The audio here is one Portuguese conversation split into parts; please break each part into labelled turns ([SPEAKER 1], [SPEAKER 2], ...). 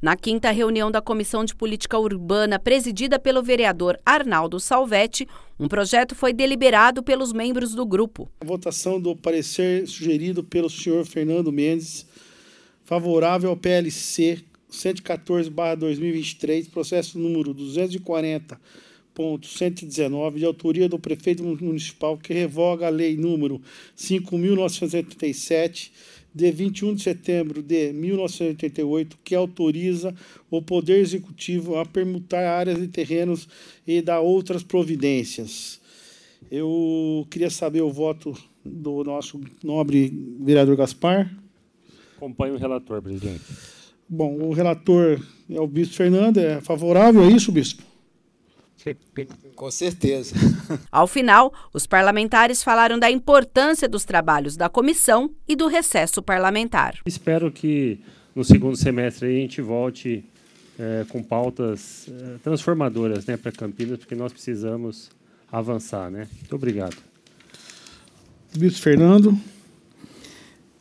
[SPEAKER 1] Na quinta reunião da Comissão de Política Urbana, presidida pelo vereador Arnaldo Salvetti, um projeto foi deliberado pelos membros do grupo. A votação do parecer
[SPEAKER 2] sugerido pelo senhor Fernando Mendes, favorável ao PLC 114-2023, processo número 240 119, de autoria do prefeito municipal, que revoga a lei número 5.987, de 21 de setembro de 1988, que autoriza o Poder Executivo a permutar áreas e terrenos e dar outras providências. Eu queria saber o voto do nosso nobre vereador Gaspar.
[SPEAKER 3] Acompanhe o relator, presidente.
[SPEAKER 2] Bom, o relator é o bispo Fernando. É favorável a isso, bispo?
[SPEAKER 3] Com
[SPEAKER 1] certeza. Ao final, os parlamentares falaram da importância dos trabalhos da comissão e do recesso parlamentar.
[SPEAKER 3] Espero que no segundo semestre a gente volte é, com pautas é, transformadoras né, para Campinas, porque nós precisamos avançar. Né? Muito obrigado.
[SPEAKER 2] Ministro Fernando.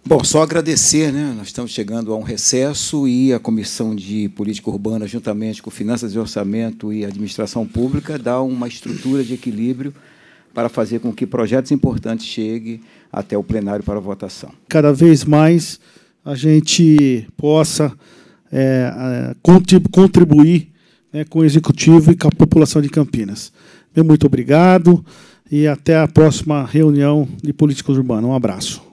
[SPEAKER 4] Bom, só agradecer, né? Nós estamos chegando a um recesso e a Comissão de Política Urbana, juntamente com Finanças e Orçamento e Administração Pública, dá uma estrutura de equilíbrio para fazer com que projetos importantes cheguem até o plenário para votação.
[SPEAKER 2] Cada vez mais a gente possa é, é contribuir né, com o Executivo e com a população de Campinas. muito obrigado e até a próxima reunião de políticos urbanos. Um abraço.